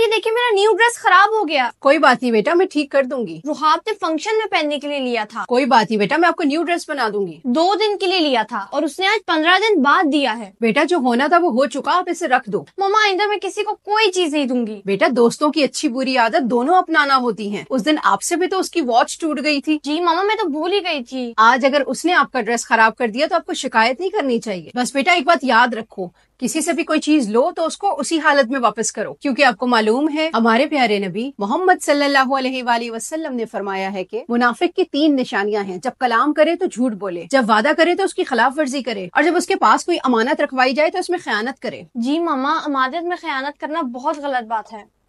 ये देखिए मेरा न्यू ड्रेस खराब हो गया कोई बात नहीं बेटा मैं ठीक कर दूंगी रुहाब ने फंक्शन में पहनने के लिए लिया था कोई बात नहीं बेटा मैं आपको न्यू ड्रेस बना दूंगी दो दिन के लिए लिया था और उसने आज पंद्रह दिन बाद दिया है बेटा जो होना था वो हो चुका आप इसे रख दो मम्मा आइंदा मैं किसी को कोई चीज नहीं दूंगी बेटा दोस्तों की अच्छी बुरी आदत दोनों अपनाना होती है उस दिन आपसे भी तो उसकी वॉच टूट गई थी जी मामा मैं तो भूल ही गई थी आज अगर उसने आपका ड्रेस खराब कर दिया तो आपको शिकायत नहीं करनी चाहिए बस बेटा एक बात याद रखो किसी से भी कोई चीज लो तो उसको उसी हालत में वापस करो क्योंकि आपको मालूम है हमारे प्यारे नबी मोहम्मद सल्लल्लाहु अलैहि वसल्लम ने फरमाया है कि मुनाफिक की तीन निशानियां हैं जब कलाम करे तो झूठ बोले जब वादा करे तो उसकी खिलाफ वर्जी करे और जब उसके पास कोई अमानत रखवाई जाए तो उसमें खयानत करे जी मामा अमानत में खयानत करना बहुत गलत बात है